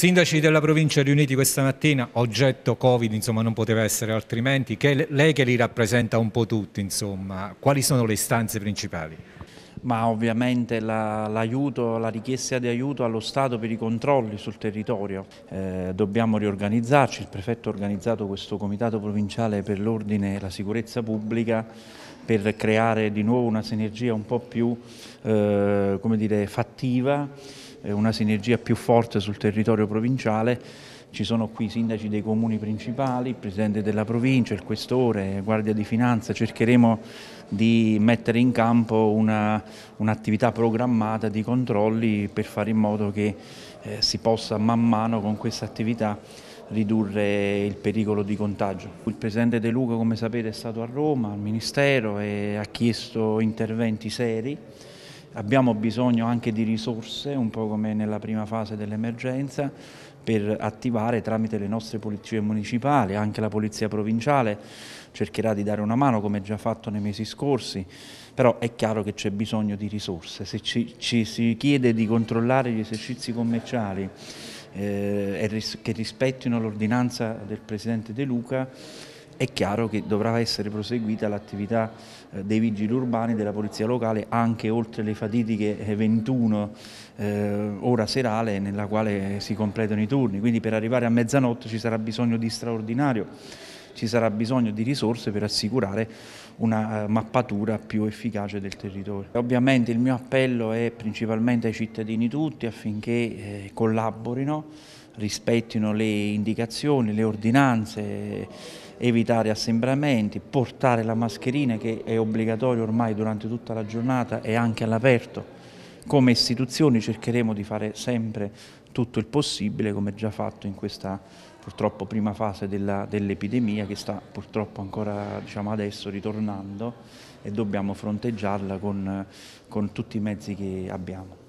Sindaci della provincia riuniti questa mattina, oggetto Covid, insomma non poteva essere altrimenti, che lei che li rappresenta un po' tutti, insomma, quali sono le istanze principali? ma ovviamente l'aiuto, la, la, richiesta di aiuto allo Stato per i controlli sul territorio. Eh, dobbiamo riorganizzarci, il prefetto ha organizzato questo comitato provinciale per l'ordine e la sicurezza pubblica per creare di nuovo una sinergia un po' più eh, dire, fattiva eh, una sinergia più forte sul territorio provinciale. Ci sono qui i sindaci dei comuni principali, il presidente della provincia, il questore, la guardia di finanza. Cercheremo di mettere in campo un'attività un programmata di controlli per fare in modo che eh, si possa man mano con questa attività ridurre il pericolo di contagio. Il Presidente De Luca, come sapete, è stato a Roma, al Ministero e ha chiesto interventi seri Abbiamo bisogno anche di risorse, un po' come nella prima fase dell'emergenza, per attivare tramite le nostre polizie municipali, anche la polizia provinciale cercherà di dare una mano come già fatto nei mesi scorsi, però è chiaro che c'è bisogno di risorse. Se ci, ci, si chiede di controllare gli esercizi commerciali eh, che rispettino l'ordinanza del Presidente De Luca, è chiaro che dovrà essere proseguita l'attività eh, dei vigili urbani, della polizia locale, anche oltre le fatidiche 21 eh, eh, ora serale nella quale si completano i turni. Quindi per arrivare a mezzanotte ci sarà bisogno di straordinario, ci sarà bisogno di risorse per assicurare una eh, mappatura più efficace del territorio. Ovviamente il mio appello è principalmente ai cittadini tutti affinché collaborino, rispettino le indicazioni, le ordinanze evitare assembramenti, portare la mascherina che è obbligatorio ormai durante tutta la giornata e anche all'aperto. Come istituzioni cercheremo di fare sempre tutto il possibile come già fatto in questa purtroppo prima fase dell'epidemia dell che sta purtroppo ancora diciamo adesso ritornando e dobbiamo fronteggiarla con, con tutti i mezzi che abbiamo.